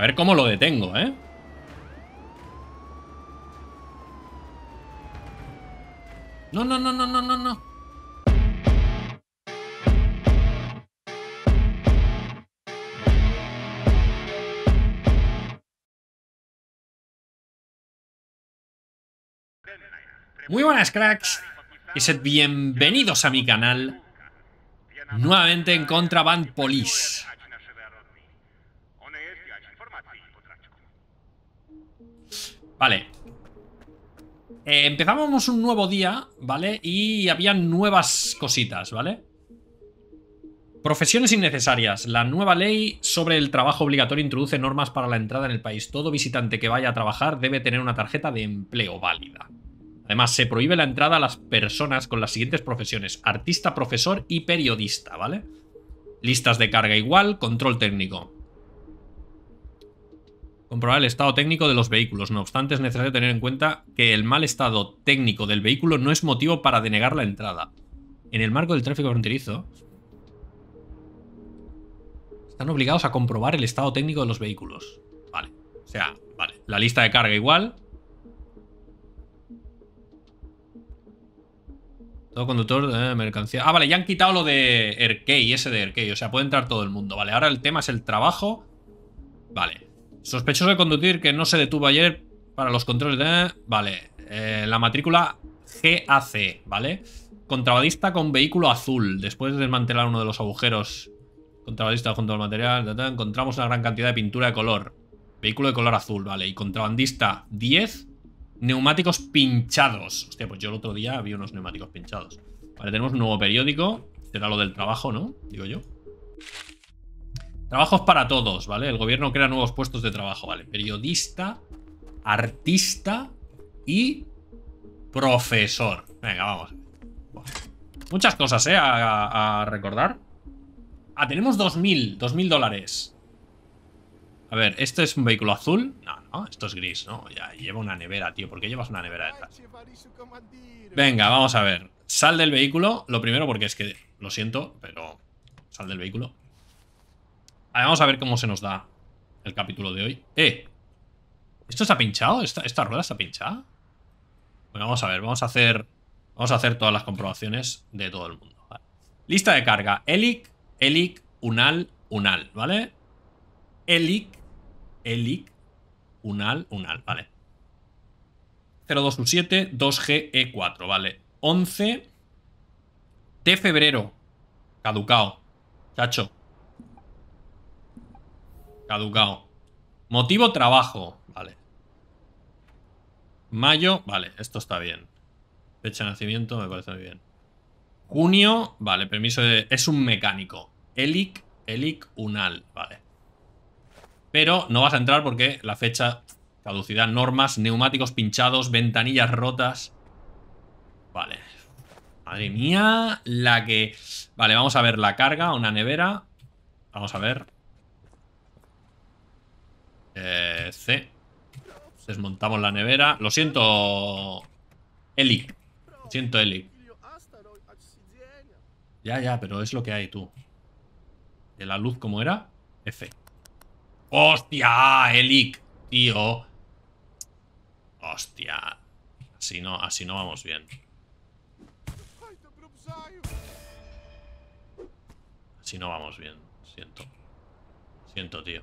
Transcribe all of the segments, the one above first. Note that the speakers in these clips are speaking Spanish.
A ver cómo lo detengo, ¿eh? No, no, no, no, no, no, no. Muy buenas cracks y sed bienvenidos a mi canal Nuevamente en contra Contraband Police Vale. Eh, empezábamos un nuevo día, ¿vale? Y había nuevas cositas, ¿vale? Profesiones innecesarias. La nueva ley sobre el trabajo obligatorio introduce normas para la entrada en el país. Todo visitante que vaya a trabajar debe tener una tarjeta de empleo válida. Además, se prohíbe la entrada a las personas con las siguientes profesiones. Artista, profesor y periodista, ¿vale? Listas de carga igual, control técnico. Comprobar el estado técnico de los vehículos. No obstante, es necesario tener en cuenta que el mal estado técnico del vehículo no es motivo para denegar la entrada. En el marco del tráfico fronterizo, están obligados a comprobar el estado técnico de los vehículos. Vale, o sea, vale. La lista de carga igual. Todo conductor de mercancía. Ah, vale, ya han quitado lo de Erkei, ese de Erkei. O sea, puede entrar todo el mundo. Vale, ahora el tema es el trabajo. Vale, Sospechoso de conducir que no se detuvo ayer para los controles de... Vale, eh, la matrícula GAC, ¿vale? Contrabandista con vehículo azul, después de desmantelar uno de los agujeros. Contrabandista junto al material, encontramos una gran cantidad de pintura de color. Vehículo de color azul, ¿vale? Y contrabandista 10, neumáticos pinchados. Hostia, pues yo el otro día vi unos neumáticos pinchados. Vale, tenemos un nuevo periódico. Será este lo del trabajo, ¿no? Digo yo. Trabajos para todos, ¿vale? El gobierno crea nuevos puestos de trabajo, ¿vale? Periodista, artista y profesor. Venga, vamos. Muchas cosas, ¿eh? A, recordar. Ah, tenemos 2.000, 2.000 dólares. A ver, ¿esto es un vehículo azul? No, no, esto es gris, ¿no? Ya lleva una nevera, tío. ¿Por qué llevas una nevera Venga, vamos a ver. Sal del vehículo. Lo primero porque es que, lo siento, pero... Sal del vehículo vamos a ver cómo se nos da el capítulo de hoy. ¡Eh! ¿Esto está pinchado? ¿Esta, rueda está pinchada? Bueno, pues vamos a ver, vamos a hacer... Vamos a hacer todas las comprobaciones de todo el mundo. Lista de carga. Elic, Elic, Unal, Unal, ¿vale? Elic, Elic, Unal, Unal, ¿vale? 0217, 2GE4, e ¿vale? 11 de febrero. Caducao. Chacho, Caducado. Motivo trabajo. Vale. Mayo, vale, esto está bien. Fecha de nacimiento me parece muy bien. Junio, vale, permiso de... Es un mecánico. Elic, Elic Unal, vale. Pero no vas a entrar porque la fecha, caducidad, normas, neumáticos pinchados, ventanillas rotas. Vale. Madre mía, la que... Vale, vamos a ver la carga, una nevera. Vamos a ver. Eh, C. Desmontamos la nevera. Lo siento, Elic. Lo siento, Elic. Ya, ya, pero es lo que hay, tú. ¿De la luz cómo era? F. ¡Hostia, Elic! Tío. Hostia. Así no, así no vamos bien. Así no vamos bien. Siento. Siento, tío.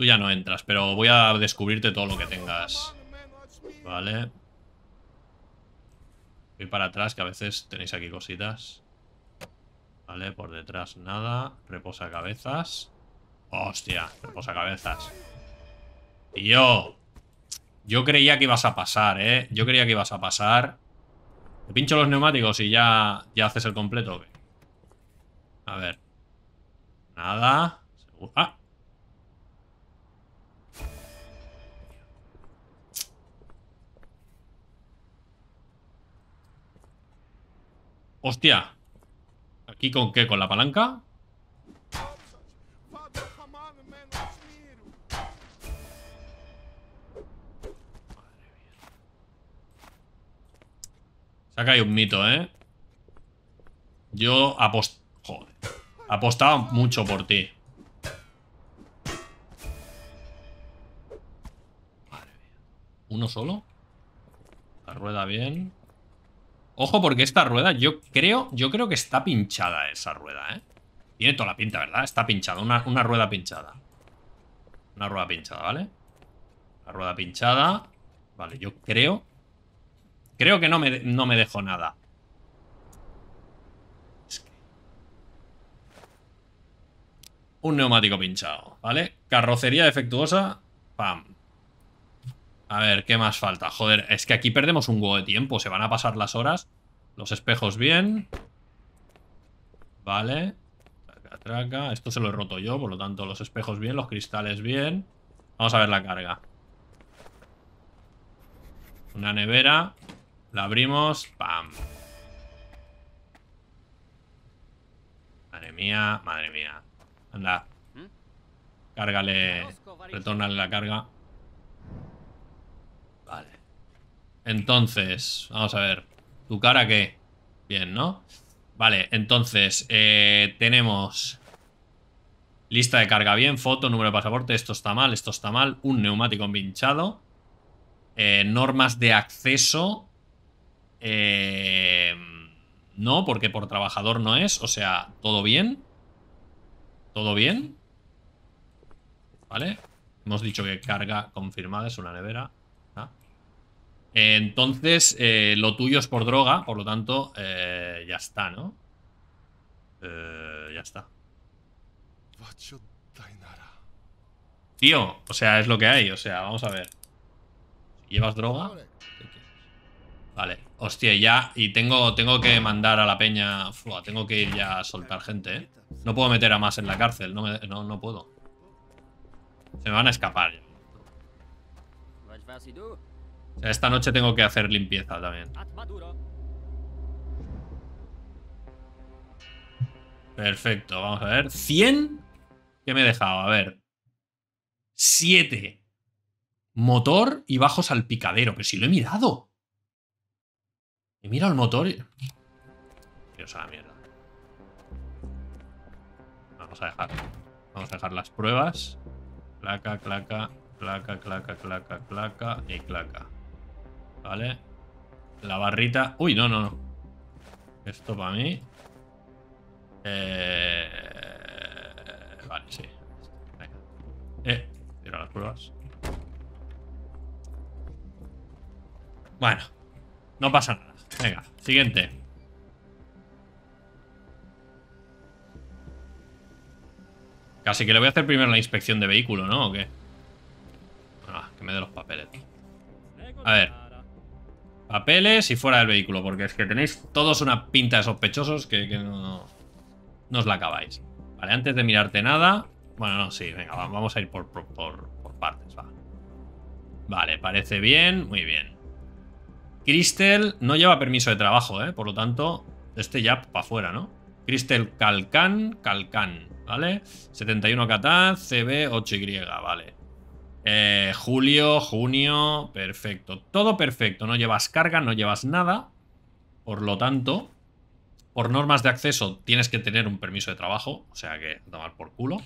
Tú ya no entras, pero voy a descubrirte todo lo que tengas. Vale. Voy para atrás, que a veces tenéis aquí cositas. Vale, por detrás nada. Reposa cabezas. Hostia, reposa cabezas. Tío. Yo creía que ibas a pasar, ¿eh? Yo creía que ibas a pasar. Te pincho los neumáticos y ya, ya haces el completo. A ver. Nada. Ah, Hostia. ¿Aquí con qué? ¿Con la palanca? Saca hay un mito, ¿eh? Yo apost... Joder. apostaba mucho por ti. ¿Uno solo? La rueda bien. Ojo porque esta rueda, yo creo, yo creo que está pinchada esa rueda, ¿eh? Tiene toda la pinta, ¿verdad? Está pinchada, una, rueda pinchada. Una rueda pinchada, ¿vale? La rueda pinchada. Vale, yo creo... Creo que no me, no me dejó nada. Un neumático pinchado, ¿vale? Carrocería defectuosa, pam. A ver, ¿qué más falta? Joder, es que aquí perdemos un huevo de tiempo. Se van a pasar las horas. Los espejos bien. Vale. Esto se lo he roto yo, por lo tanto, los espejos bien, los cristales bien. Vamos a ver la carga. Una nevera. La abrimos. ¡Pam! Madre mía, madre mía. Anda. ¿Mm? Cárgale. Retórnale la carga. Vale. Entonces, vamos a ver. ¿Tu cara qué? Bien, ¿no? Vale, entonces, eh, tenemos... Lista de carga bien, foto, número de pasaporte, esto está mal, esto está mal, un neumático pinchado, eh, normas de acceso, eh, no, porque por trabajador no es, o sea, todo bien, todo bien, ¿vale? Hemos dicho que carga confirmada es una nevera, entonces, eh, lo tuyo es por droga, por lo tanto, eh, ya está, ¿no? Eh, ya está. Tío, o sea, es lo que hay, o sea, vamos a ver. ¿Llevas droga? Vale, hostia, ya, y tengo, tengo que mandar a la peña, tengo que ir ya a soltar gente, ¿eh? No puedo meter a más en la cárcel, no, puedo. Se me van a escapar esta noche tengo que hacer limpieza también. Perfecto, vamos a ver. 100. ¿Qué me he dejado? A ver. 7. Motor y bajos al picadero Pero si lo he mirado. He mirado el motor y... Dios la mierda. Vamos a dejar. Vamos a dejar las pruebas. Claca, claca, claca, claca, claca, claca y claca. Vale. La barrita... Uy, no, no, no. Esto para mí. Eh, vale, sí. Venga. Eh, Tira las pruebas. Bueno. No pasa nada. Venga, siguiente. Casi que le voy a hacer primero la inspección de vehículo, ¿no? ¿O qué? Ah, que me dé los papeles. A ver. Papeles y fuera del vehículo, porque es que tenéis todos una pinta de sospechosos que, que no, no, os la acabáis. Vale, antes de mirarte nada... Bueno, no, sí, venga, vamos a ir por, por, partes, va. Vale, parece bien, muy bien. Crystal no lleva permiso de trabajo, ¿eh? Por lo tanto, este ya para afuera, ¿no? Crystal, Calcán, Calcán, ¿vale? 71 Catán, CB 8Y, vale. Eh, julio, junio, perfecto. Todo perfecto. No llevas carga, no llevas nada. Por lo tanto, por normas de acceso tienes que tener un permiso de trabajo. O sea que tomar por culo.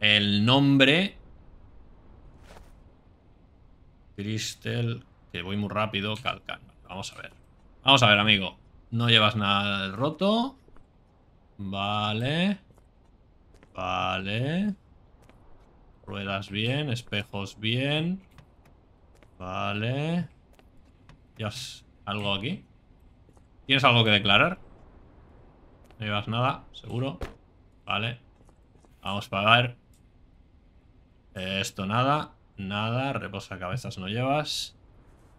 El nombre... Crystal... Que voy muy rápido. Calcan. Vamos a ver. Vamos a ver, amigo. No llevas nada roto. Vale. Vale. Ruedas bien, espejos bien. Vale. Dios, ¿algo aquí? ¿Tienes algo que declarar? No llevas nada, seguro. Vale. Vamos a pagar. Esto nada, nada. Reposa cabezas, no llevas.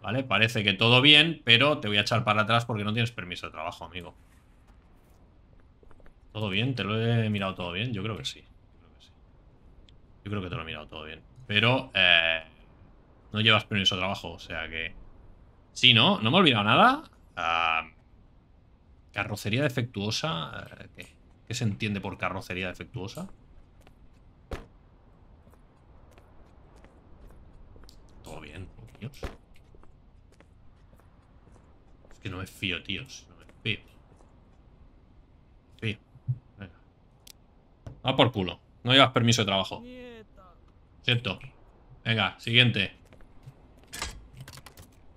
Vale, parece que todo bien, pero te voy a echar para atrás porque no tienes permiso de trabajo, amigo. ¿Todo bien? ¿Te lo he mirado todo bien? Yo creo que sí. Yo creo que te lo he mirado todo bien. Pero eh, no llevas permiso de trabajo, o sea que... Sí, ¿no? No me he olvidado nada. Ah, carrocería defectuosa. Eh, ¿qué? se entiende por carrocería defectuosa? Todo bien, tíos. Es que no me fío, tíos. No me fío. Fío. Venga. Va por culo. No llevas permiso de trabajo. Cierto. Venga, siguiente.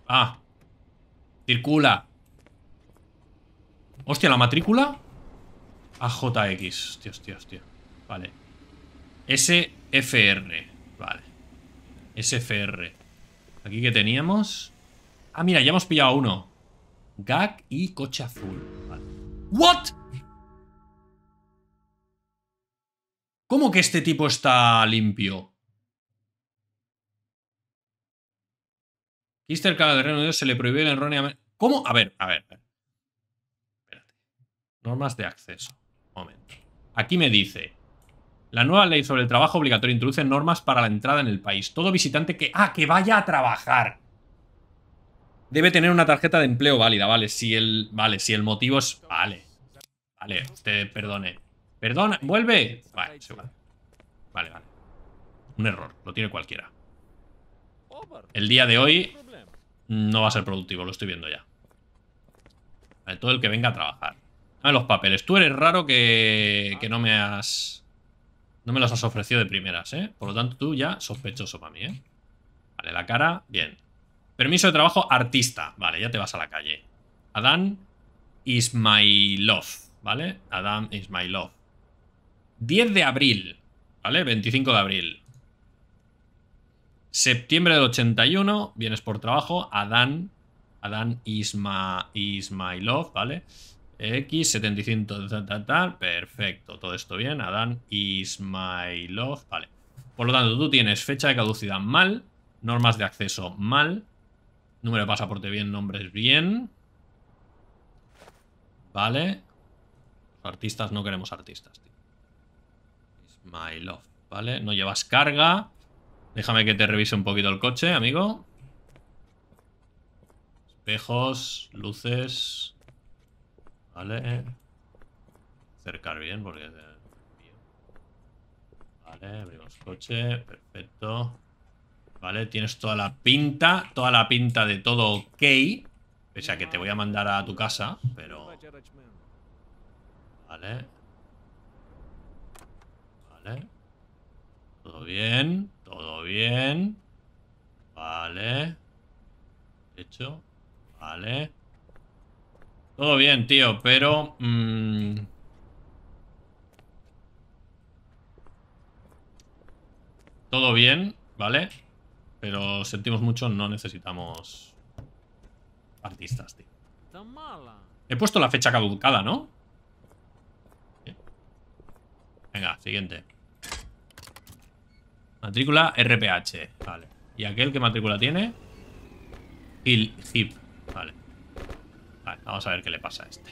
Ah. Circula. Hostia, la matrícula. AJX. Hostia, hostia, hostia. Vale. SFR. Vale. SFR. Aquí que teníamos. Ah, mira, ya hemos pillado uno. Gag y coche azul. ¿What? ¿Cómo que este tipo está limpio? el cada del Reino Unido se le prohibió erróneamente. ¿Cómo? A ver, a ver, Espérate. Normas de acceso. momento. Aquí me dice. La nueva ley sobre el trabajo obligatorio introduce normas para la entrada en el país. Todo visitante que. ¡Ah, que vaya a trabajar! Debe tener una tarjeta de empleo válida, vale. Si el. Vale, si el motivo es. Vale. Vale, te perdone. Perdona, vuelve. Vale, seguro. Vale, vale. Un error, lo tiene cualquiera. El día de hoy no va a ser productivo, lo estoy viendo ya. Vale, todo el que venga a trabajar. A ah, los papeles. Tú eres raro que, que no me has... No me los has ofrecido de primeras, ¿eh? Por lo tanto, tú ya sospechoso para mí, ¿eh? Vale, la cara, bien. Permiso de trabajo, artista. Vale, ya te vas a la calle. Adán love. ¿vale? my love. 10 de abril, ¿vale? 25 de abril. Septiembre del 81, vienes por trabajo, Adán, Adán Isma, Ismailov, ¿vale? X, 75, tal, perfecto, todo esto bien, Adán Ismailov, vale. Por lo tanto, tú tienes fecha de caducidad mal, normas de acceso mal, número de pasaporte bien, nombres bien, vale. Artistas, no queremos artistas, tío. Ismailov, ¿vale? No llevas carga, Déjame que te revise un poquito el coche, amigo. Espejos, luces... Vale. Cercar bien porque... Vale, abrimos coche, perfecto. Vale, tienes toda la pinta, toda la pinta de todo ok. Pese a que te voy a mandar a tu casa, pero... Vale. Vale. Todo bien. Todo bien. Vale. Hecho. Vale. Todo bien, tío, pero... Mm, todo bien, ¿vale? Pero sentimos mucho, no necesitamos artistas, tío. He puesto la fecha caducada, ¿no? Venga, siguiente. Matrícula RPH, vale. ¿Y aquel qué matrícula tiene? Gil, Hip, vale. Vale, vamos a ver qué le pasa a este.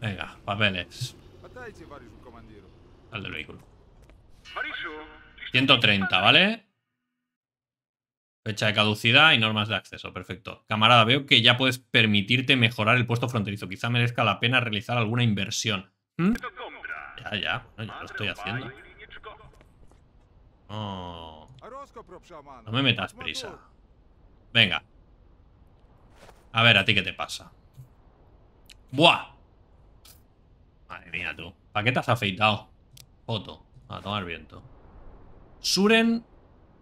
Venga, papeles. Al del vehículo. 130, ¿vale? Fecha de caducidad y normas de acceso. Perfecto. Camarada, veo que ya puedes permitirte mejorar el puesto fronterizo. Quizá merezca la pena realizar alguna inversión. ¿Mm? Ya, ya. ya lo estoy haciendo. No. Oh. No me metas prisa. Venga. A ver, ¿a ti qué te pasa? ¡Buah! Madre mía, tú. ¿Para qué te has afeitado? Foto. A tomar viento. Suren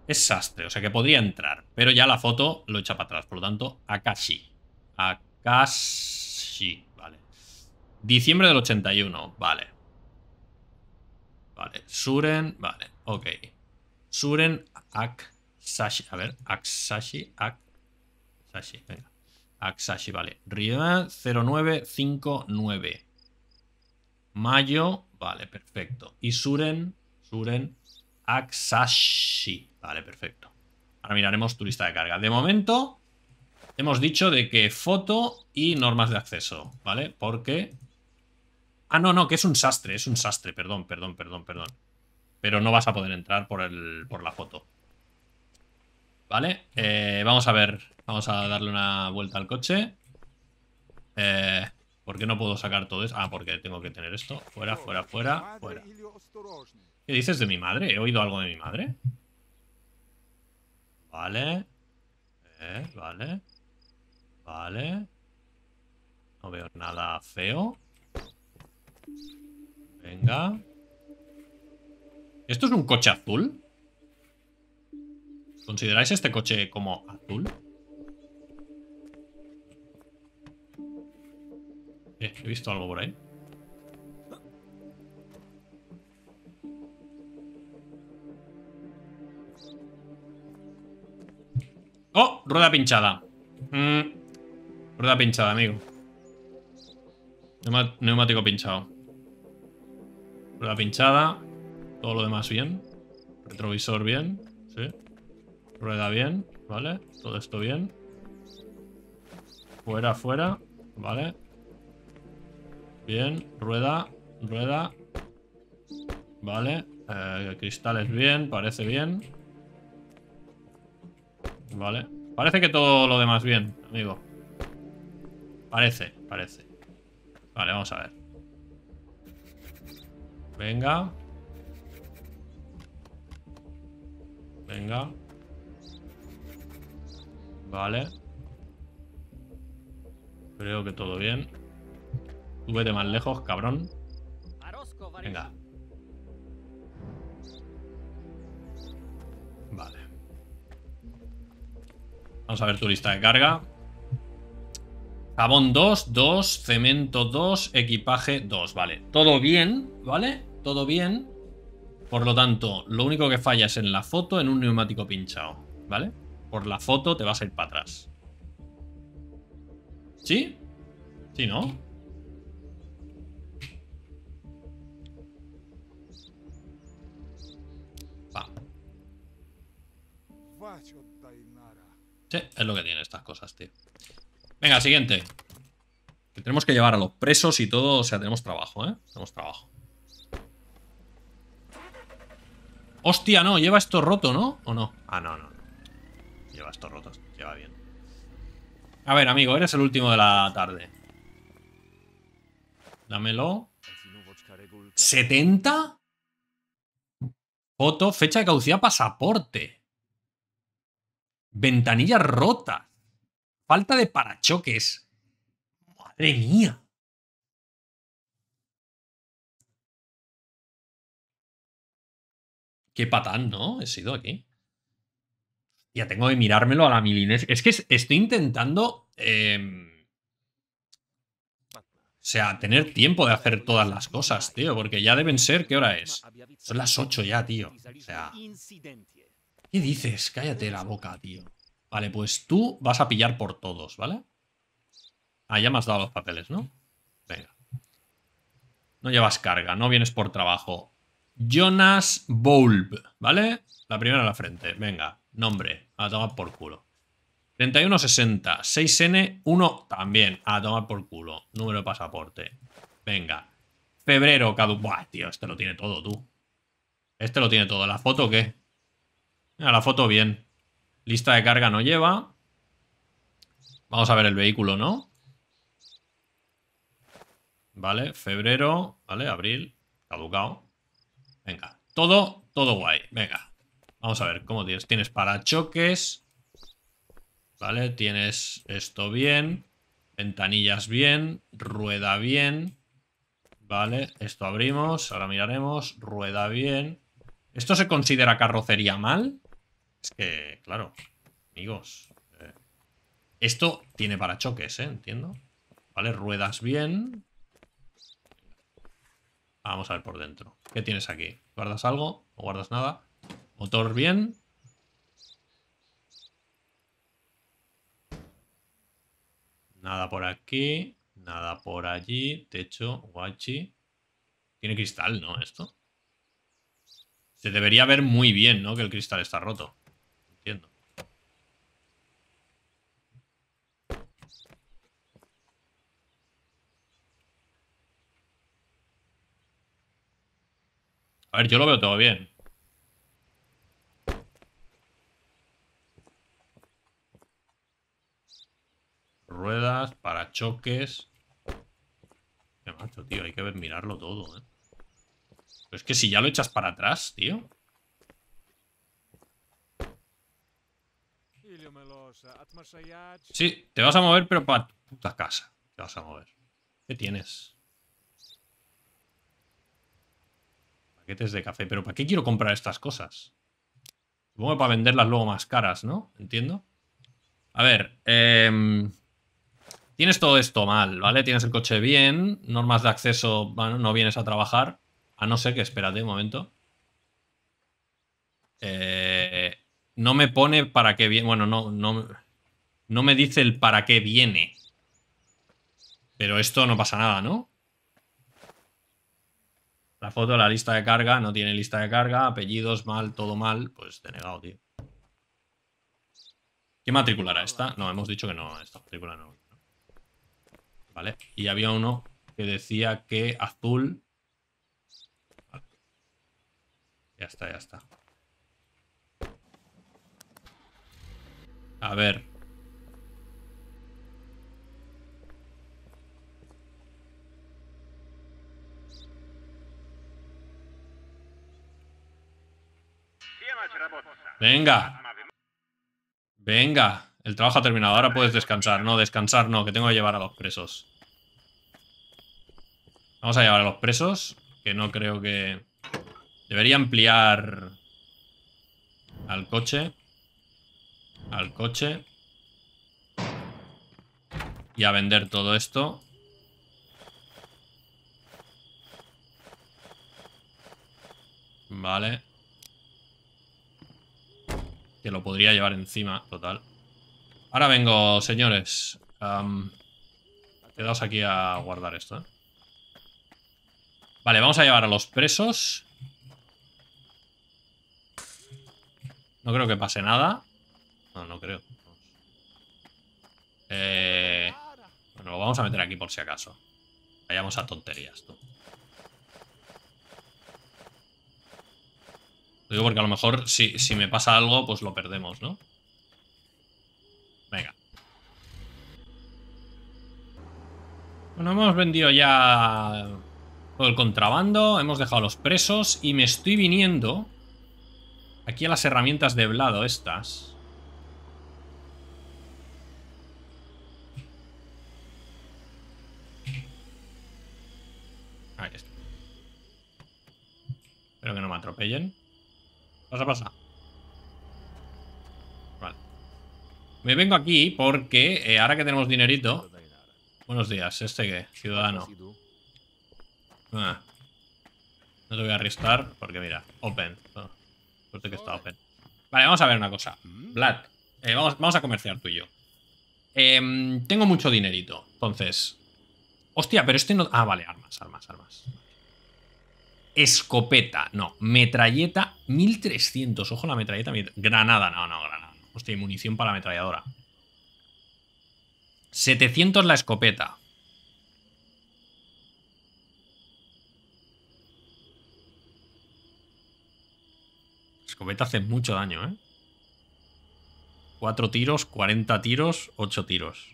es sastre, o sea que podría entrar. Pero ya la foto lo echa para atrás. Por lo tanto, Akashi. Akashi. Vale. Diciembre del 81. Vale. Vale. Suren. Vale. Ok. Suren Aksashi. A ver, Aksashi. Aksashi, venga. Aksashi, vale. Rivin 0959. Mayo, vale, perfecto. Y Suren, Suren Aksashi. Vale, perfecto. Ahora miraremos tu lista de carga. De momento, hemos dicho de que foto y normas de acceso, ¿vale? Porque... Ah, no, no, que es un sastre, es un sastre, perdón, perdón, perdón, perdón pero no vas a poder entrar por, el, por la foto. ¿Vale? Eh, vamos a ver, vamos a darle una vuelta al coche. Eh, ¿Por qué no puedo sacar todo esto? Ah, porque tengo que tener esto. Fuera, fuera, fuera, fuera. ¿Qué dices de mi madre? ¿He oído algo de mi madre? Vale. Eh, vale. Vale. No veo nada feo. Venga. ¿Esto es un coche azul? ¿Consideráis este coche como azul? Eh, he visto algo por ahí. ¡Oh! Rueda pinchada. Mm. rueda pinchada, amigo. Neumático pinchado. Rueda pinchada. Todo lo demás bien. Retrovisor bien, sí. Rueda bien, ¿vale? Todo esto bien. Fuera, fuera, ¿vale? Bien, rueda, rueda. Vale, eh, cristales bien, parece bien. Vale, parece que todo lo demás bien, amigo. Parece, parece. Vale, vamos a ver. Venga. Venga. Vale. Creo que todo bien. Tú vete más lejos, cabrón. Venga. Vale. Vamos a ver tu lista de carga. Jabón 2, 2, cemento 2, equipaje 2, vale. Todo bien, ¿vale? Todo bien. Por lo tanto, lo único que falla es en la foto, en un neumático pinchado, ¿vale? Por la foto te vas a ir para atrás. ¿Sí? ¿Sí, no? Va. Sí, es lo que tiene estas cosas, tío. Venga, siguiente. tenemos que llevar a los presos y todo, o sea, tenemos trabajo, ¿eh? Tenemos trabajo. Hostia, no, lleva esto roto, ¿no? ¿O no? Ah, no, no. no. Lleva esto roto, lleva bien. A ver, amigo, eres el último de la tarde. Dámelo. ¿70? Foto, fecha de caducidad, pasaporte. Ventanilla rota. Falta de parachoques. Madre mía. Qué patán, ¿no? He sido aquí. Ya tengo que mirármelo a la milinés. Es que estoy intentando. Em, o sea, tener tiempo de hacer todas las cosas, tío. Porque ya deben ser, ¿qué hora es? Son las 8 ya, tío. O sea. ¿Qué dices? Cállate la boca, tío. Vale, pues tú vas a pillar por todos, ¿vale? Ah, ya me has dado los papeles, ¿no? Venga. No llevas carga, no vienes por trabajo. Jonas Bulb, ¿vale? La primera a la frente, venga, nombre, a tomar por culo. 3160, 6N1 también, a tomar por culo. Número de pasaporte, venga. Febrero, caduco. Buah, tío, este lo tiene todo, tú. Este lo tiene todo. ¿La foto qué? la foto bien. Lista de carga no lleva. Vamos a ver el vehículo, ¿no? Vale, febrero, vale, abril, caducado. Venga, todo, todo guay. Venga, vamos a ver cómo tienes. Tienes parachoques. ¿Vale? Tienes esto bien. Ventanillas bien. Rueda bien. ¿Vale? Esto abrimos. Ahora miraremos. Rueda bien. ¿Esto se considera carrocería mal? Es que, claro, amigos. Eh, esto tiene parachoques, ¿eh? Entiendo. ¿Vale? Ruedas bien. Vamos a ver por dentro. ¿Qué tienes aquí? ¿Guardas algo? ¿O guardas nada? Motor bien. Nada por aquí. Nada por allí. Techo, guachi. Tiene cristal, ¿no? Esto. Se debería ver muy bien, ¿no? Que el cristal está roto. Entiendo. A ver, yo lo veo todo bien. Ruedas, parachoques. Qué macho, tío. Hay que mirarlo todo, eh. Pero es que si ya lo echas para atrás, tío. Sí, te vas a mover, pero para tu puta casa. Te vas a mover. ¿Qué tienes? paquetes de café. Pero ¿para qué quiero comprar estas cosas? Supongo para venderlas luego más caras, ¿no? Entiendo. A ver, em, tienes todo esto mal, ¿vale? Tienes el coche bien, normas de acceso, bueno, no vienes a trabajar. A no ser que, espérate un momento. Eh, no me pone para qué viene. Bueno, no, no, no me dice el para qué viene. Pero esto no pasa nada, ¿no? La foto, la lista de carga, no tiene lista de carga, apellidos mal, todo mal, pues denegado, tío. ¿Qué matrícula era esta? No, hemos dicho que no, esta matrícula no. Vale, y había uno que decía que azul... Ya está, ya está. A ver, Venga. Venga. El trabajo ha terminado. Ahora puedes descansar. No, descansar no, que tengo que llevar a los presos. Vamos a llevar a los presos, que no creo que... Debería ampliar al coche. Al coche. Y a vender todo esto. Vale. Que lo podría llevar encima, total. Ahora vengo, señores. quedaos aquí a guardar esto. ¿eh? Vale, vamos a llevar a los presos. No creo que pase nada. No, no creo. Eh, bueno, lo vamos a meter aquí por si acaso. Vayamos a tonterías, tú. Digo porque a lo mejor si, si me pasa algo, pues lo perdemos, ¿no? Venga. Bueno, hemos vendido ya todo el contrabando, hemos dejado a los presos y me estoy viniendo aquí a las herramientas de blado estas. Ahí está. Espero que no me atropellen. Pasa, pasa. Vale. Me vengo aquí porque eh, ahora que tenemos dinerito... Buenos días, ¿este que, Ciudadano. Ah. No te voy a arrestar porque mira, open. que está open. Vale, vamos a ver una cosa. Vlad, eh, vamos, vamos, a comerciar tú y yo. Em, tengo mucho dinerito, entonces... Hostia, pero este no... Ah, vale, armas, armas, armas escopeta, no, metralleta 1300. Ojo la metralleta, granada, no, no, granada. Hostia, munición para la metralladora 700 la escopeta. escopeta hace mucho daño, ¿eh? 4 tiros, 40 tiros, 8 tiros.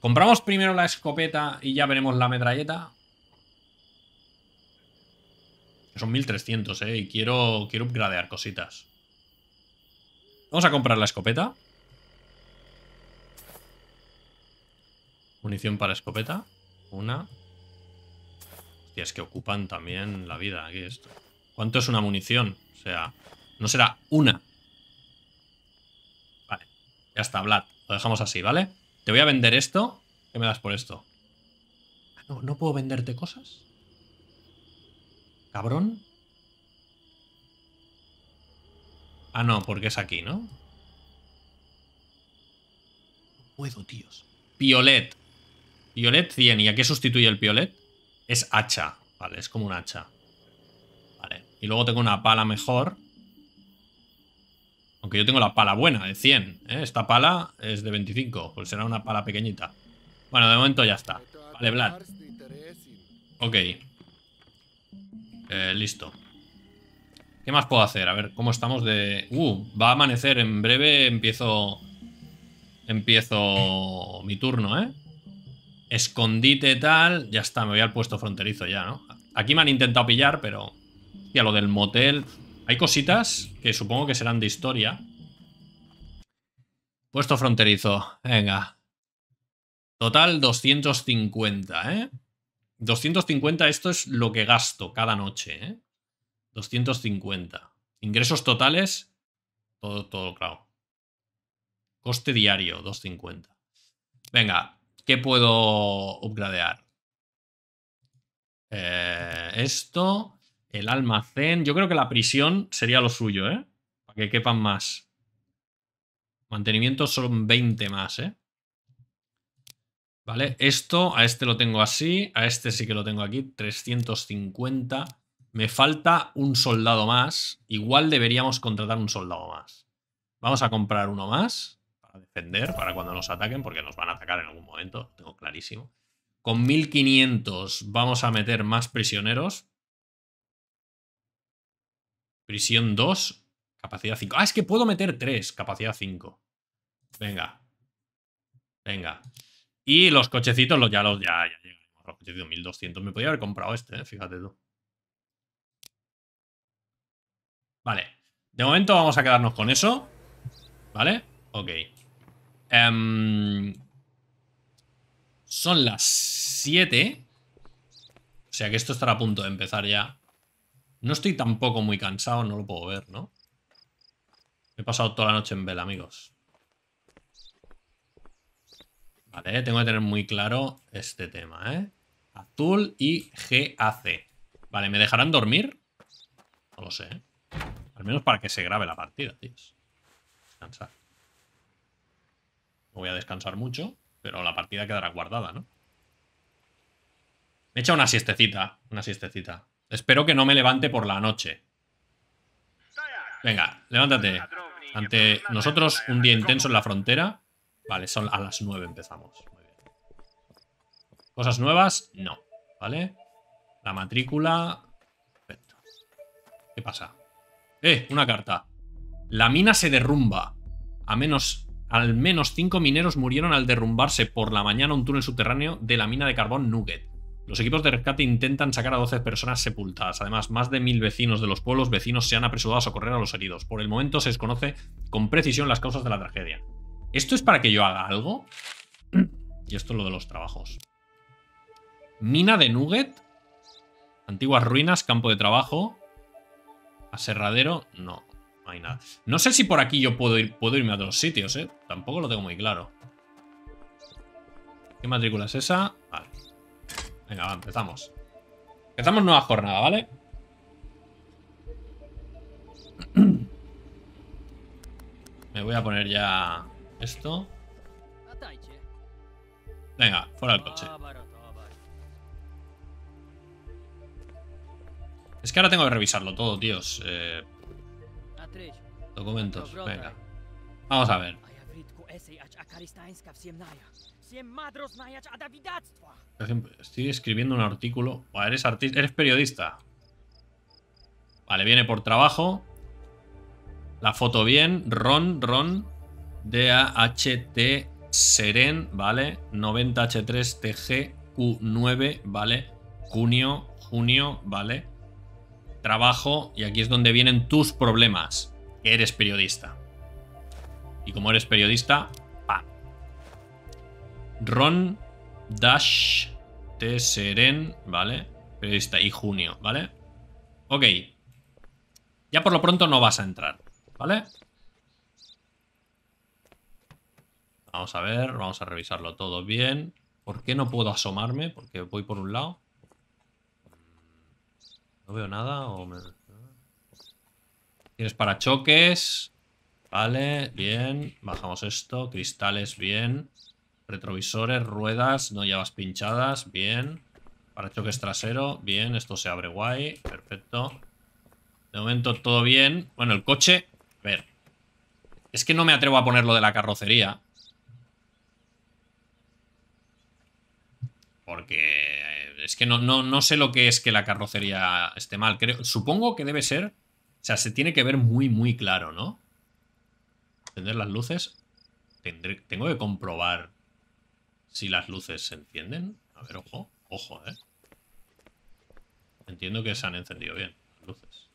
¿Compramos primero la escopeta y ya veremos la metralleta? son 1300, ¿eh? Y quiero, quiero upgradear cositas. Vamos a comprar la escopeta. Munición para escopeta. Una. Hostia, es que ocupan también la vida aquí esto. ¿Cuánto es una munición? O sea, no será una. Vale. Ya está, Vlad. Lo dejamos así, ¿vale? Te voy a vender esto. ¿Qué me das por esto? Ah, no, ¿no puedo venderte cosas? Cabrón. Ah, no, porque es aquí, ¿no? No puedo, tíos. Piolet. Piolet 100. ¿Y a qué sustituye el piolet? Es hacha. Vale, es como un hacha. Vale. Y luego tengo una pala mejor. Aunque yo tengo la pala buena, de 100. ¿eh? Esta pala es de 25. Pues será una pala pequeñita. Bueno, de momento ya está. Vale, Vlad. Ok. Eh, listo. ¿Qué más puedo hacer? A ver, ¿cómo estamos de...? Uh, va a amanecer. En breve empiezo... Empiezo mi turno, ¿eh? Escondite tal... Ya está, me voy al puesto fronterizo ya, ¿no? Aquí me han intentado pillar, pero... Y a lo del motel... Hay cositas que supongo que serán de historia. Puesto fronterizo. Venga. Total 250, ¿eh? 250, esto es lo que gasto cada noche, ¿eh? 250. Ingresos totales, todo, todo, claro. Coste diario, 250. Venga, ¿qué puedo upgradear? Eh, esto, el almacén. Yo creo que la prisión sería lo suyo, ¿eh? Para que quepan más. Mantenimiento son 20 más, ¿eh? ¿Vale? Esto, a este lo tengo así, a este sí que lo tengo aquí, 350. Me falta un soldado más. Igual deberíamos contratar un soldado más. Vamos a comprar uno más para defender, para cuando nos ataquen, porque nos van a atacar en algún momento, tengo clarísimo. Con 1500 vamos a meter más prisioneros. Prisión 2, capacidad 5. Ah, es que puedo meter 3, capacidad 5. Venga. Venga. Y los cochecitos, los, ya los ya, ya Los cochecitos 1200. Me podía haber comprado este, eh, fíjate tú. Vale. De momento vamos a quedarnos con eso. ¿Vale? Ok. Em, son las 7. O sea que esto estará a punto de empezar ya. No estoy tampoco muy cansado, no lo puedo ver, ¿no? He pasado toda la noche en vela, amigos. Vale, tengo que tener muy claro este tema, ¿eh? Azul y GAC. Vale, ¿me dejarán dormir? No lo sé. Al menos para que se grabe la partida, tíos. Descansar. No voy a descansar mucho, pero la partida quedará guardada, ¿no? Me echa una siestecita, una siestecita. Espero que no me levante por la noche. Venga, levántate. Ante nosotros un día intenso en la frontera, Vale, son a las 9 empezamos. Muy bien. Cosas nuevas, no. ¿Vale? La matrícula. Perfecto. ¿Qué pasa? ¡Eh! Una carta. La mina se derrumba. A menos. Al menos 5 mineros murieron al derrumbarse por la mañana un túnel subterráneo de la mina de carbón Nugget. Los equipos de rescate intentan sacar a 12 personas sepultadas. Además, más de mil vecinos de los pueblos vecinos se han apresurado a socorrer a los heridos. Por el momento se desconoce con precisión las causas de la tragedia. ¿Esto es para que yo haga algo? Mm. Y esto es lo de los trabajos. Mina de Nugget. Antiguas ruinas, campo de trabajo. Aserradero. No, no hay nada. No sé si por aquí yo puedo, ir, puedo irme a otros sitios, ¿eh? Tampoco lo tengo muy claro. ¿Qué matrícula es esa? Vale. Venga, va, empezamos. Empezamos nueva jornada, ¿vale? Me voy a poner ya esto. Venga, fuera el coche. Es que ahora tengo que revisarlo todo, tíos. Eh, documentos, venga. Vamos a ver. Estoy escribiendo un artículo. eres periodista. Vale, viene por trabajo. La foto bien. Ron, Ron. DAHT Seren, ¿vale? 90H3 TGQ9, ¿vale? Junio, junio, ¿vale? Trabajo, y aquí es donde vienen tus problemas. Que eres periodista. Y como eres periodista, ¡pam! Ron Dash T Seren, ¿vale? Periodista y junio, ¿vale? Ok. Ya por lo pronto no vas a entrar, ¿vale? Vamos a ver, vamos a revisarlo todo bien. ¿Por qué no puedo asomarme? Porque voy por un lado. No veo nada o me... Tienes parachoques. Vale, bien. Bajamos esto. Cristales, bien. Retrovisores, ruedas, no llevas pinchadas, bien. Parachoques trasero, bien. Esto se abre guay, perfecto. De momento todo bien. Bueno, el coche... A ver. Es que no me atrevo a ponerlo de la carrocería. Porque eh, es que no, no, no sé lo que es que la carrocería esté mal. supongo que debe ser... O sea, se tiene que ver muy, muy claro, ¿no? Encender las luces. tengo que comprobar si las luces se encienden. A ver, ojo. Ojo, ¿eh? Entiendo que se han encendido bien las luces.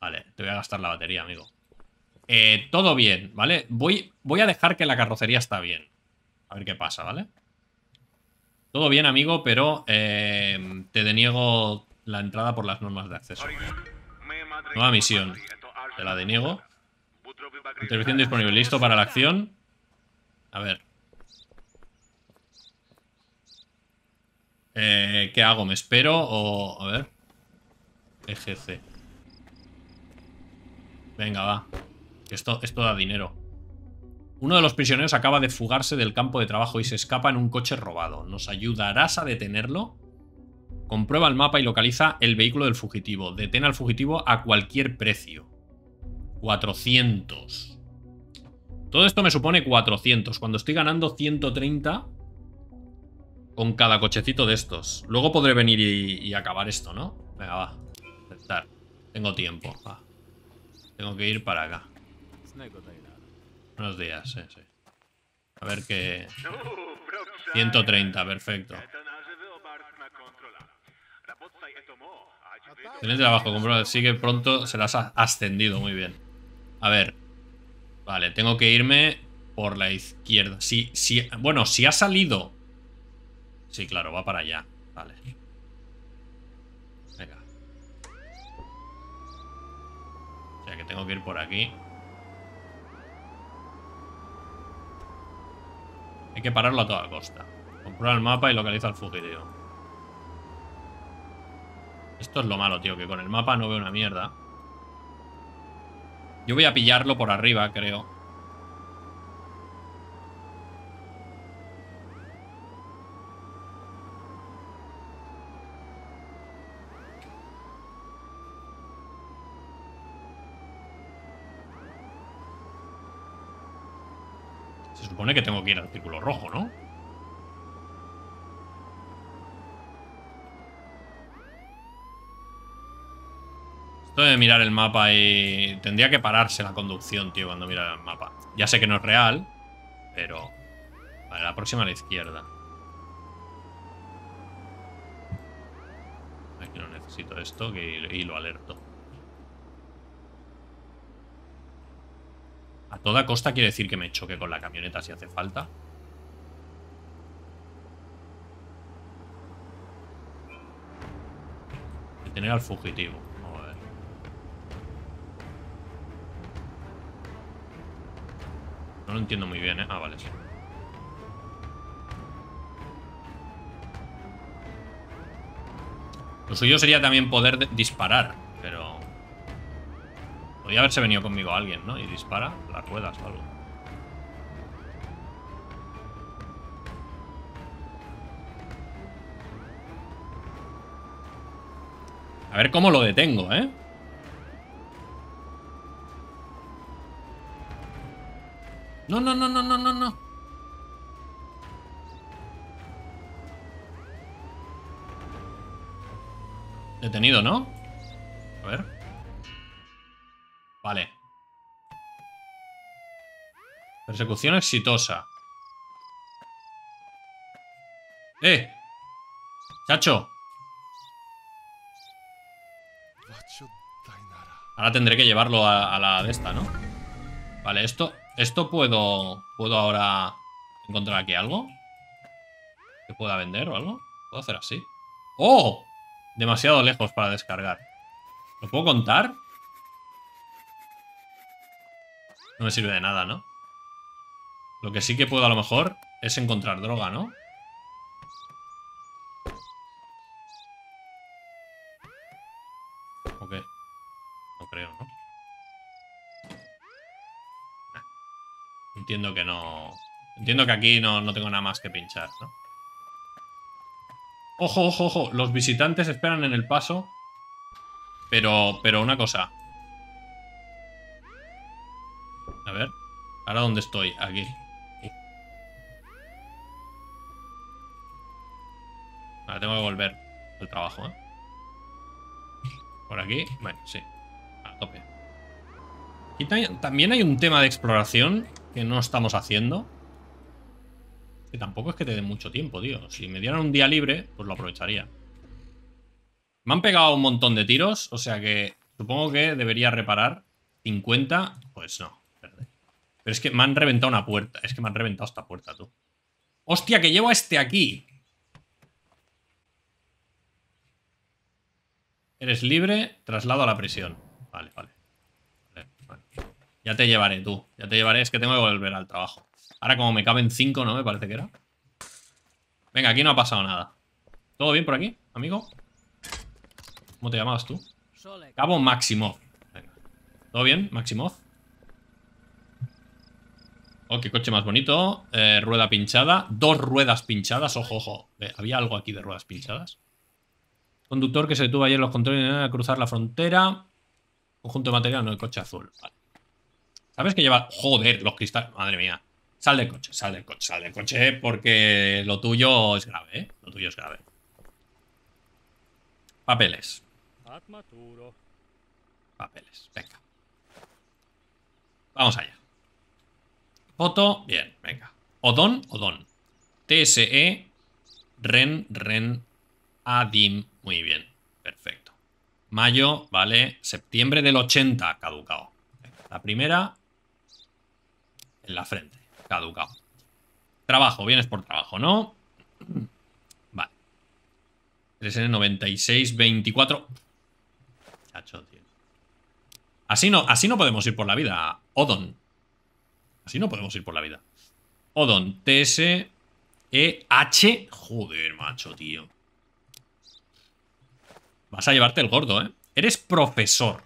Vale, te voy a gastar la batería, amigo. Eh, todo bien, ¿vale? Voy, voy a dejar que la carrocería está bien. A ver qué pasa, ¿vale? vale todo bien, amigo, pero eh, te deniego la entrada por las normas de acceso. Nueva misión. Te la deniego. Intervención disponible. ¿Listo para la acción? A ver. Eh, ¿Qué hago? ¿Me espero o...? A ver. EGC. Venga, va. Esto, esto da dinero. Uno de los prisioneros acaba de fugarse del campo de trabajo y se escapa en un coche robado. ¿Nos ayudarás a detenerlo? Comprueba el mapa y localiza el vehículo del fugitivo. Detén al fugitivo a cualquier precio. 400. Todo esto me supone 400. Cuando estoy ganando 130 con cada cochecito de estos. Luego podré venir y, acabar esto, ¿no? Venga, va. Aceptar. Tengo tiempo. Tengo que ir para acá. Buenos días, sí, sí. A ver qué... 130, perfecto. Excelente trabajo, Sí que pronto se las ha ascendido muy bien. A ver. Vale, tengo que irme por la izquierda. sí sí bueno, si ha salido. Sí, claro, va para allá. Vale. Venga. O sea que tengo que ir por aquí. Hay que pararlo a toda costa. Comprueba el mapa y localiza al fugitivo. Esto es lo malo, tío, que con el mapa no veo una mierda. Yo voy a pillarlo por arriba, creo. que tengo que ir al círculo rojo, ¿no? Esto de mirar el mapa y... Tendría que pararse la conducción, tío, cuando mira el mapa. Ya sé que no es real, pero... Vale, la próxima a la izquierda. Aquí no necesito esto y lo alerto. toda costa quiere decir que me choque con la camioneta si hace falta. Detener al fugitivo. No lo entiendo muy bien, ¿eh? Ah, vale, Lo suyo sería también poder disparar, pero... Podría haberse venido conmigo alguien, ¿no? Y dispara la ruedas o algo. A ver cómo lo detengo, ¿eh? No, no, no, no, no, no, no. Detenido, ¿no? Vale. Persecución exitosa. ¡Eh! ¡Chacho! Ahora tendré que llevarlo a, la de esta, ¿no? Vale, esto... Esto puedo... ¿Puedo ahora encontrar aquí algo? ¿Que pueda vender o algo? ¿Puedo hacer así? ¡Oh! Demasiado lejos para descargar. ¿Lo puedo contar? No me sirve de nada, ¿no? Lo que sí que puedo a lo mejor es encontrar droga, ¿no? ¿O qué? No creo, ¿no? Entiendo que no... Entiendo que aquí no, no tengo nada más que pinchar, ¿no? Ojo, ojo, ojo. Los visitantes esperan en el paso. Pero, pero una cosa. ¿Ahora dónde estoy? Aquí. Ahora tengo que volver al trabajo, ¿eh? Por aquí. Bueno, sí. A tope. Y también hay un tema de exploración que no estamos haciendo. Que tampoco es que te dé mucho tiempo, tío. Si me dieran un día libre, pues lo aprovecharía. Me han pegado un montón de tiros, o sea que supongo que debería reparar 50. Pues no, pero es que me han reventado una puerta. Es que me han reventado esta puerta, tú. ¡Hostia, que llevo a este aquí! Eres libre, traslado a la prisión. Vale, vale, Ya te llevaré, tú. Ya te llevaré. Es que tengo que volver al trabajo. Ahora como me caben cinco, ¿no? Me parece que era. Venga, aquí no ha pasado nada. ¿Todo bien por aquí, amigo? ¿Cómo te llamabas tú? Cabo Maximov. ¿Todo bien, Maximov? Oh, qué coche más bonito. Eh, rueda pinchada. Dos ruedas pinchadas. Ojo, ojo. Eh, Había algo aquí de ruedas pinchadas. Conductor que se detuvo ayer los controles a cruzar la frontera. Conjunto de material, no el coche azul. ¿Sabes qué lleva? Joder, los cristales. Madre mía. Sal del coche, sal del coche, sal del coche, porque lo tuyo es grave, ¿eh? Lo tuyo es grave. Papeles. Papeles, venga. Vamos allá. Poto, bien, venga. Odón, Odón. TSE, Ren, Ren, Adim. Muy bien, perfecto. Mayo, vale. Septiembre del 80, caducado. La primera en la frente, caducado. Trabajo, vienes por trabajo, ¿no? Vale. 3N 96, 24. Chacho, Así no, así no podemos ir por la vida, odón. Así no podemos ir por la vida. Odon, E, H. Joder, macho, tío. Vas a llevarte el gordo, ¿eh? Eres profesor.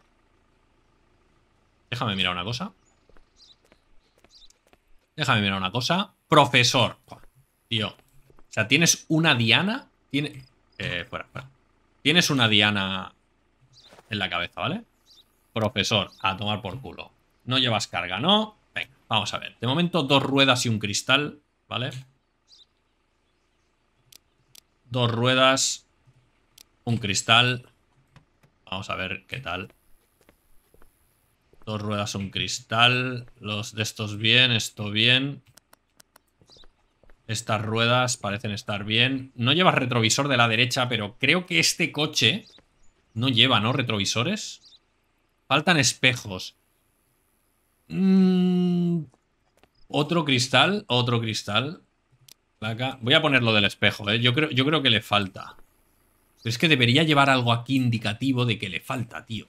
Déjame mirar una cosa. Déjame mirar una cosa. Profesor. Tío. O sea, tienes una diana. Tiene... Eh, fuera, fuera. Tienes una diana en la cabeza, ¿vale? Profesor, a tomar por culo. No llevas carga, ¿no? Vamos a ver. De momento, dos ruedas y un cristal, ¿vale? Dos ruedas, un cristal. Vamos a ver qué tal. Dos ruedas, un cristal. Los de estos bien, esto bien. Estas ruedas parecen estar bien. No lleva retrovisor de la derecha, pero creo que este coche no lleva, ¿no? Retrovisores. Faltan espejos. Mm, otro cristal, otro cristal. Voy a ponerlo del espejo, ¿eh? Yo creo, yo creo que le falta. es que debería llevar algo aquí indicativo de que le falta, tío.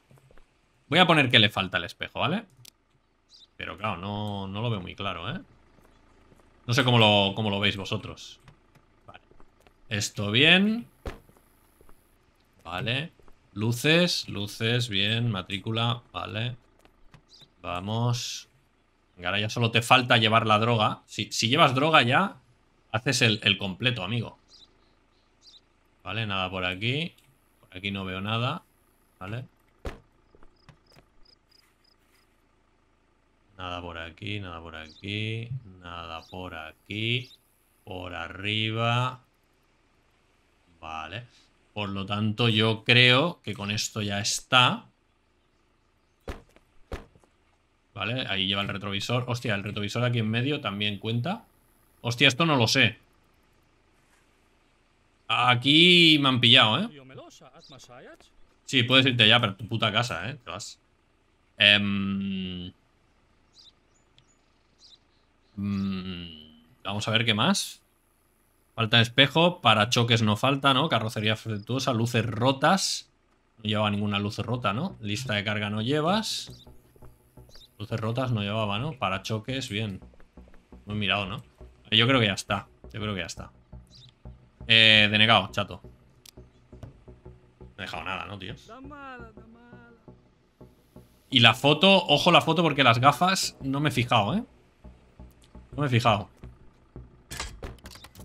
Voy a poner que le falta el espejo, ¿vale? Pero claro, no, no lo veo muy claro, ¿eh? No sé cómo lo, cómo lo veis vosotros. Vale. Esto bien. Vale. Luces, luces, bien. Matrícula, vale. Vamos. Ahora ya solo te falta llevar la droga. Si, llevas droga ya, haces el, el, completo, amigo. Vale, nada por aquí. Por aquí no veo nada. Vale. Nada por aquí, nada por aquí. Nada por aquí. Por arriba. Vale. Por lo tanto, yo creo que con esto ya está. ¿vale? Ahí lleva el retrovisor. Hostia, el retrovisor aquí en medio también cuenta. Hostia, esto no lo sé. Aquí me han pillado, ¿eh? Sí, puedes irte ya, pero tu puta casa, ¿eh? Te vas. Em, mm, vamos a ver qué más. Falta espejo, para choques no falta, ¿no? Carrocería fructuosa, luces rotas. No lleva ninguna luz rota, ¿no? Lista de carga no llevas. Luces rotas no llevaba, ¿no? Para choques, bien. he mirado, ¿no? Yo creo que ya está. Yo creo que ya está. Eh, denegado, chato. No he dejado nada, ¿no, tío? Y la foto, ojo la foto porque las gafas no me he fijado, ¿eh? No me he fijado.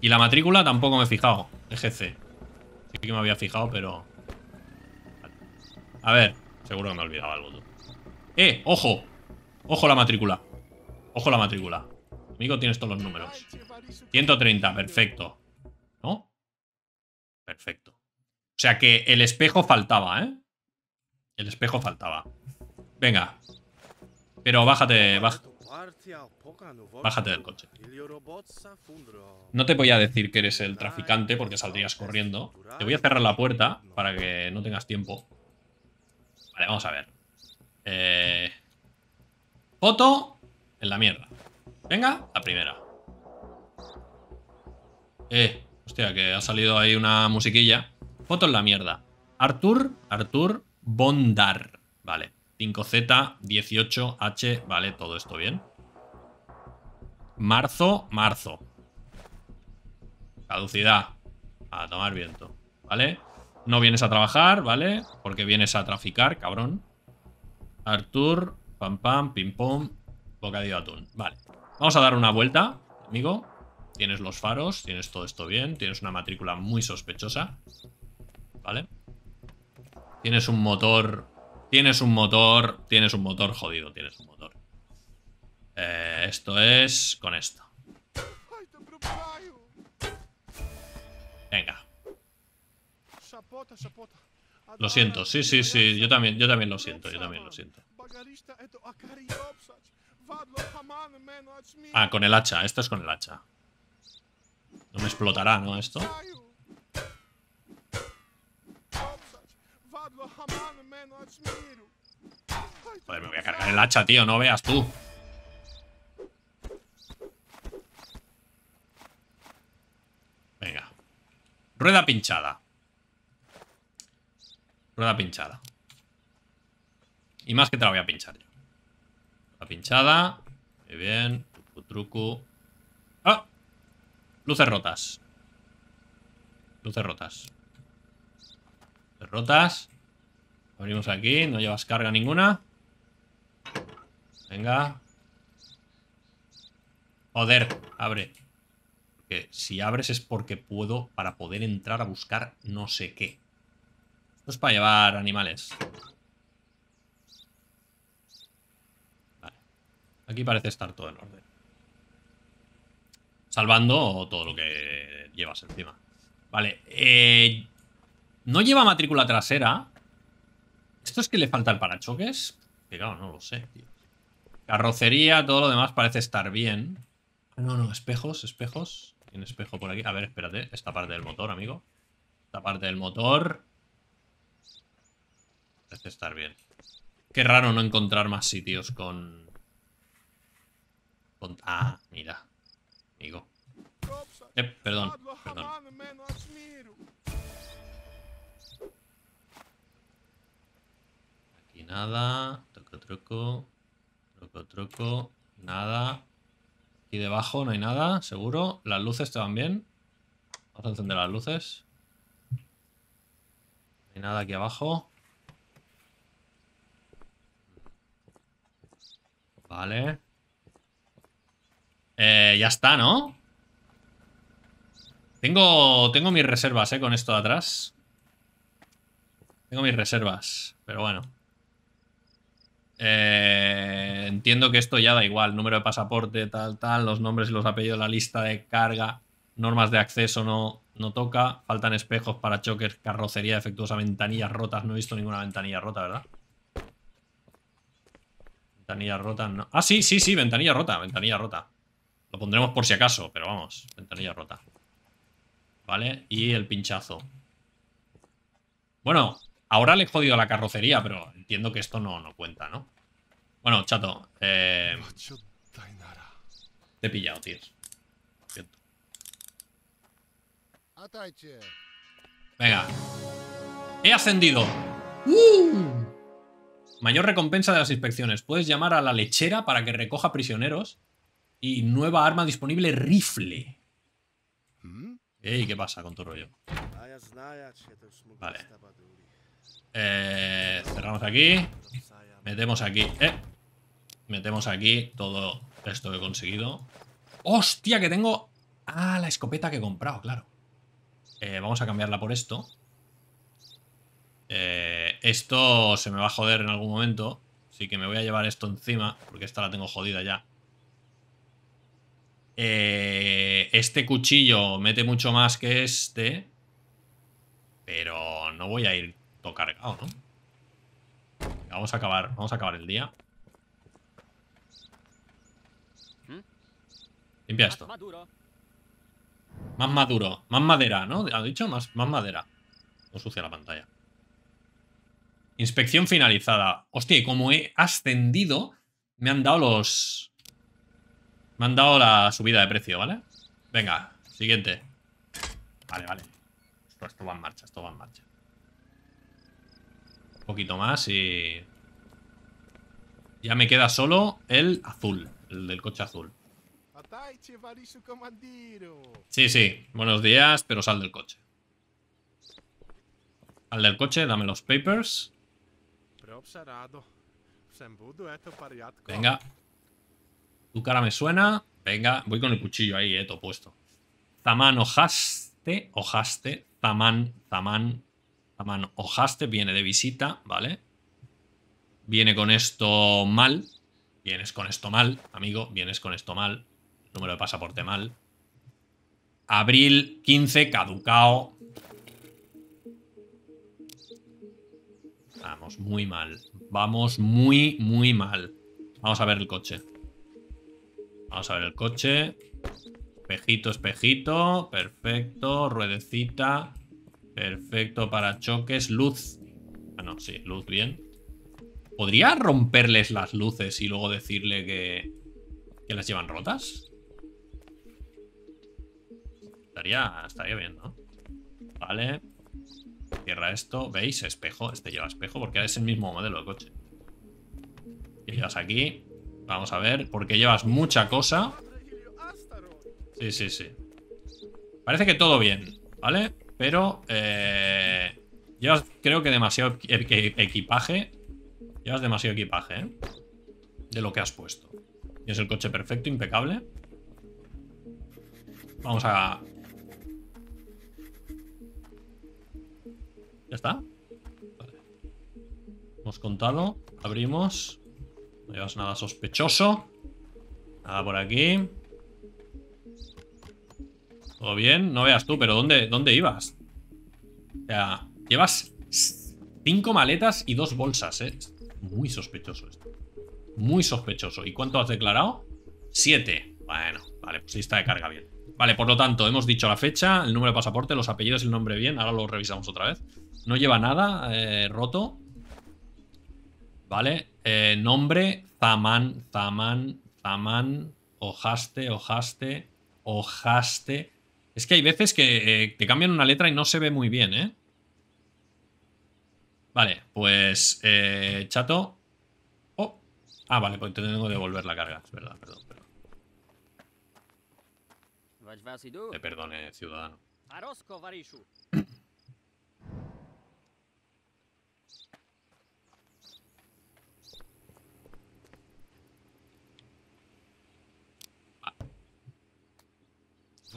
Y la matrícula tampoco me he fijado. EGC. Sí que me había fijado, pero... A ver, seguro que me he olvidado algo, tú. ¡Eh! ¡Ojo! Ojo la matrícula. Ojo la matrícula. Amigo, tienes todos los números. 130, perfecto. ¿No? Perfecto. O sea que el espejo faltaba, ¿eh? El espejo faltaba. Venga. Pero bájate, bájate. Bájate del coche. No te voy a decir que eres el traficante porque saldrías corriendo. Te voy a cerrar la puerta para que no tengas tiempo. Vale, vamos a ver. Eh... Foto en la mierda. Venga, la primera. Eh, hostia, que ha salido ahí una musiquilla. Foto en la mierda. Artur, Artur Bondar. Vale. 5Z, 18H, vale, todo esto bien. Marzo, marzo. Caducidad. A tomar viento, ¿vale? No vienes a trabajar, ¿vale? Porque vienes a traficar, cabrón. Artur Pam, pam, pim, pum. Bocadillo de atún. Vale. Vamos a dar una vuelta, amigo. Tienes los faros, tienes todo esto bien. Tienes una matrícula muy sospechosa. Vale. Tienes un motor... Tienes un motor... Tienes un motor jodido, tienes un motor. Eh, esto es con esto. Venga. Lo siento, sí, sí, sí. Yo también, yo también lo siento, yo también lo siento. Ah, con el hacha. Esto es con el hacha. No me explotará, ¿no? Esto. Joder, me voy a cargar el hacha, tío. No veas tú. Venga. Rueda pinchada. Rueda pinchada. Y más que te la voy a pinchar yo. La pinchada. Muy bien. Truco, truco. ¡Ah! Luces rotas. Luces rotas. Luces rotas. Abrimos aquí. No llevas carga ninguna. Venga. Joder, abre. Porque si abres es porque puedo para poder entrar a buscar no sé qué. Esto es para llevar animales. Aquí parece estar todo en orden. Salvando todo lo que llevas encima. Vale. Eh, no lleva matrícula trasera. ¿Esto es que le falta el parachoques? Que claro, no lo sé, tío. Carrocería, todo lo demás parece estar bien. No, no, espejos, espejos. Tiene espejo por aquí. A ver, espérate. Esta parte del motor, amigo. Esta parte del motor. Parece estar bien. Qué raro no encontrar más sitios con Ah, mira. Amigo. Eh, perdón, Aquí nada. Troco, troco. Troco, troco. Nada. Aquí debajo no hay nada, seguro. Las luces te van bien. Vamos a encender las luces. No hay nada aquí abajo. Vale. Eh, ya está, ¿no? Tengo, tengo mis reservas, ¿eh? Con esto de atrás. Tengo mis reservas, pero bueno. Eh, entiendo que esto ya da igual. Número de pasaporte, tal, tal. Los nombres y los apellidos, la lista de carga. Normas de acceso no, no toca. Faltan espejos para choques, carrocería defectuosa, ventanillas rotas. No he visto ninguna ventanilla rota, ¿verdad? Ventanilla rota, no. Ah, sí, sí, sí, ventanilla rota, ventanilla rota. Lo pondremos por si acaso, pero vamos, ventanilla rota. ¿Vale? Y el pinchazo. Bueno, ahora le he jodido la carrocería, pero entiendo que esto no, no cuenta, ¿no? Bueno, chato, eh, Te he pillado, tío. Venga. He ascendido. ¡Uh! Mayor recompensa de las inspecciones. Puedes llamar a la lechera para que recoja prisioneros y nueva arma disponible, rifle. ¿Mm? ¿Y ¿qué pasa con tu rollo? Vale. Eh, cerramos aquí. Metemos aquí. Eh, metemos aquí todo esto que he conseguido. ¡Hostia, que tengo! Ah, la escopeta que he comprado, claro. Eh, vamos a cambiarla por esto. esto se me va a joder en algún momento. Así que me voy a llevar esto encima, porque esta la tengo jodida ya. Eh, este cuchillo mete mucho más que este. Pero no voy a ir todo cargado, ¿no? Vamos a acabar, vamos a acabar el día. Limpia esto. Más maduro. Más madera, ¿no? ¿Ha dicho? Más, más madera. No sucia la pantalla. Inspección finalizada. Hostia, como he ascendido, me han dado los... Me han dado la subida de precio, ¿vale? Venga, siguiente. Vale, vale. Esto, va en marcha, esto va en marcha. Un poquito más y... Ya me queda solo el azul, el del coche azul. Sí, sí. Buenos días, pero sal del coche. Sal del coche, dame los papers. Venga. Tu cara me suena. Venga, voy con el cuchillo ahí, eh, Todo puesto. Tamán ojaste, ojaste, tamán, tamán, tamán ojaste, viene de visita, ¿vale? Viene con esto mal. Vienes con esto mal, amigo, vienes con esto mal. Número de pasaporte mal. Abril 15, caducao. Vamos muy mal. Vamos muy, muy mal. Vamos a ver el coche. Vamos a ver el coche. Espejito, espejito. Perfecto. Ruedecita. Perfecto para choques. Luz. Ah, no, sí, luz bien. ¿Podría romperles las luces y luego decirle que, que las llevan rotas? Estaría, estaría bien, ¿no? Vale. Cierra esto. ¿Veis? Espejo. Este lleva espejo porque es el mismo modelo de coche. Y llevas aquí. Vamos a ver, porque llevas mucha cosa. Sí, sí, sí. Parece que todo bien, ¿vale? Pero eh, llevas, creo que demasiado equipaje. Llevas demasiado equipaje, ¿eh? De lo que has puesto. es el coche perfecto, impecable. Vamos a... Ya está. Vale. Hemos contado. Abrimos. No llevas nada sospechoso. Nada por aquí. ¿Todo bien? No veas tú, pero ¿dónde, dónde ibas? O sea, llevas cinco maletas y dos bolsas, ¿eh? Muy sospechoso esto. Muy sospechoso. ¿Y cuánto has declarado? Siete. Bueno, vale, pues está de carga bien. Vale, por lo tanto, hemos dicho la fecha, el número de pasaporte, los apellidos y el nombre bien. Ahora lo revisamos otra vez. No lleva nada eh, roto. Vale. Eh, nombre, Zaman, Zaman, Zaman, Ojaste, Ojaste, Ojaste. Es que hay veces que te eh, cambian una letra y no se ve muy bien, ¿eh? Vale, pues, eh, chato. Oh. Ah, vale, pues te tengo que devolver la carga. Es verdad, perdón, perdón. Te perdone, ciudadano.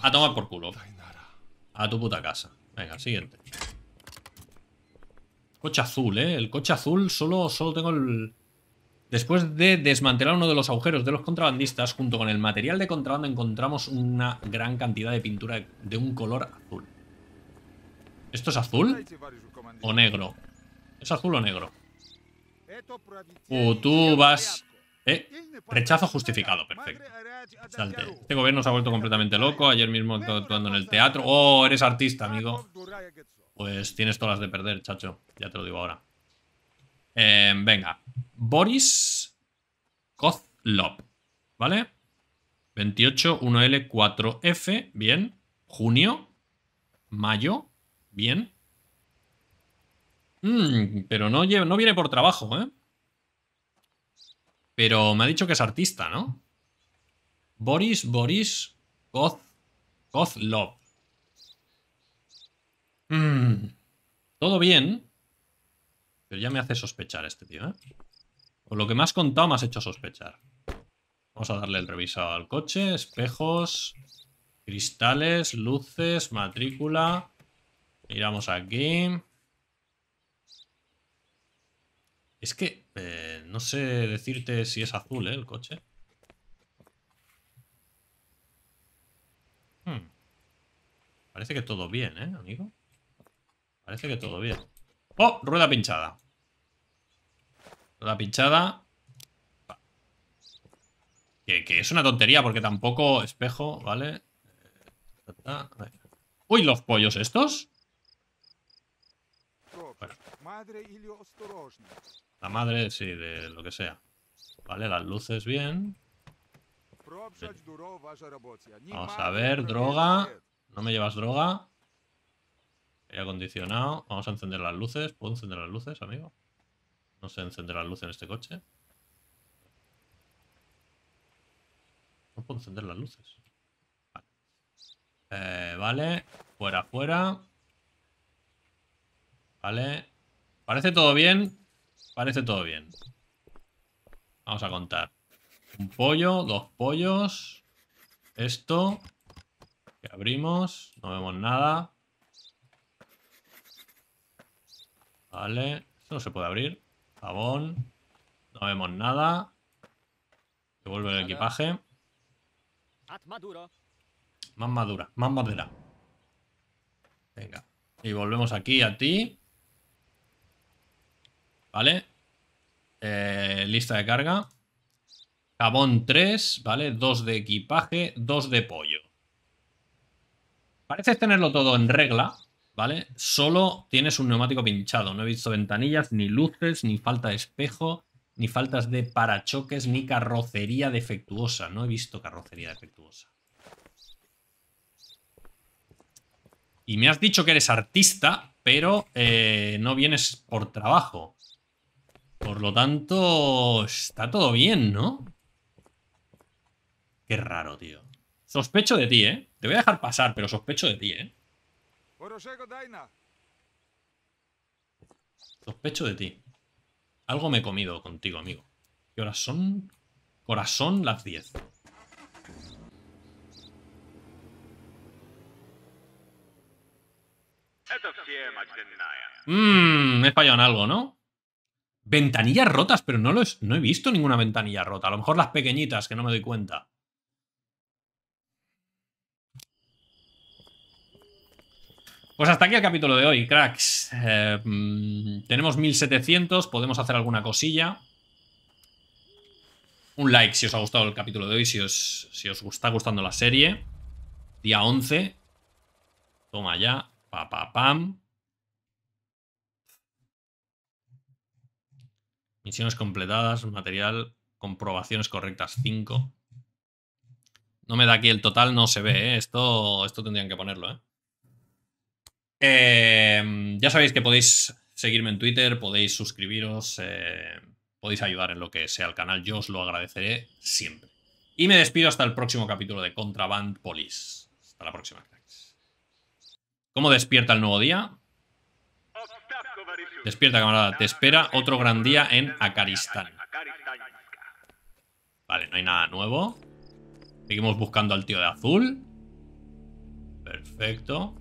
A tomar por culo. A tu puta casa. Venga, siguiente. Coche azul, ¿eh? El coche azul solo, solo tengo el... Después de desmantelar uno de los agujeros de los contrabandistas, junto con el material de contrabando encontramos una gran cantidad de pintura de un color azul. ¿Esto es azul? ¿O negro? ¿Es azul o negro? O uh, tú vas eh, rechazo justificado, perfecto. Este gobierno se ha vuelto completamente loco. Ayer mismo actuando en el teatro. Oh, eres artista, amigo. Pues tienes todas de perder, chacho. Ya te lo digo ahora. Eh, venga. Boris Kozlov. ¿Vale? 28, 1L, 4F. Bien. Junio. Mayo. Bien. Mm, pero no, no viene por trabajo, ¿eh? Pero me ha dicho que es artista, ¿no? Boris, Boris, Goth, love Mmm. Todo bien. Pero ya me hace sospechar este tío, ¿eh? Por lo que me has contado me has hecho sospechar. Vamos a darle el revisado al coche. Espejos, cristales, luces, matrícula. Miramos aquí. Es que eh, no sé decirte si es azul, ¿eh? El coche. Hmm. Parece que todo bien, ¿eh, amigo? Parece que todo bien. ¡Oh! Rueda pinchada. Rueda pinchada. Que, es una tontería porque tampoco espejo, ¿vale? Eh, ¡Uy, los pollos estos! La madre, sí, de lo que sea. Vale, las luces bien. Vamos a ver, droga. No me llevas droga. He acondicionado. Vamos a encender las luces. ¿Puedo encender las luces, amigo? No sé encender las luces en este coche. No puedo encender las luces. Vale. Eh, vale. Fuera, fuera. Vale. Parece todo bien. Parece todo bien. Vamos a contar. Un pollo, dos pollos. Esto. Que abrimos. No vemos nada. Vale. Esto no se puede abrir. Jabón. No vemos nada. Devuelve el equipaje. Más madura, más madura Venga. Y volvemos aquí a ti. ¿vale? Eh, lista de carga. Cabón 3, ¿vale? 2 de equipaje, 2 de pollo. Pareces tenerlo todo en regla, ¿vale? Solo tienes un neumático pinchado. No he visto ventanillas, ni luces, ni falta de espejo, ni faltas de parachoques, ni carrocería defectuosa. No he visto carrocería defectuosa. Y me has dicho que eres artista, pero eh, no vienes por trabajo. Por lo tanto, está todo bien, ¿no? Qué raro, tío. Sospecho de ti, ¿eh? Te voy a dejar pasar, pero sospecho de ti, ¿eh? Sospecho de ti. Algo me he comido contigo, amigo. ¿Qué ahora son? Corazón las 10. Mmm, he fallado en algo, ¿no? Ventanillas rotas, pero no, no he visto ninguna ventanilla rota. A lo mejor las pequeñitas, que no me doy cuenta. Pues hasta aquí el capítulo de hoy, cracks. Eh, mm, tenemos 1700, podemos hacer alguna cosilla. Un like si os ha gustado el capítulo de hoy, si os, si os está gustando la serie. Día 11. Toma ya. Pa, pam. Misiones completadas, material, comprobaciones correctas 5. No me da aquí el total, no se ve, ¿eh? Esto, esto tendrían que ponerlo, ¿eh? em, ya sabéis que podéis seguirme en Twitter, podéis suscribiros, eh, podéis ayudar en lo que sea el canal, yo os lo agradeceré siempre. Y me despido hasta el próximo capítulo de Contraband Police. Hasta la próxima, ¿Cómo despierta el nuevo día? Despierta, camarada. Te espera otro gran día en Akaristán. Vale, no hay nada nuevo. Seguimos buscando al tío de azul. Perfecto.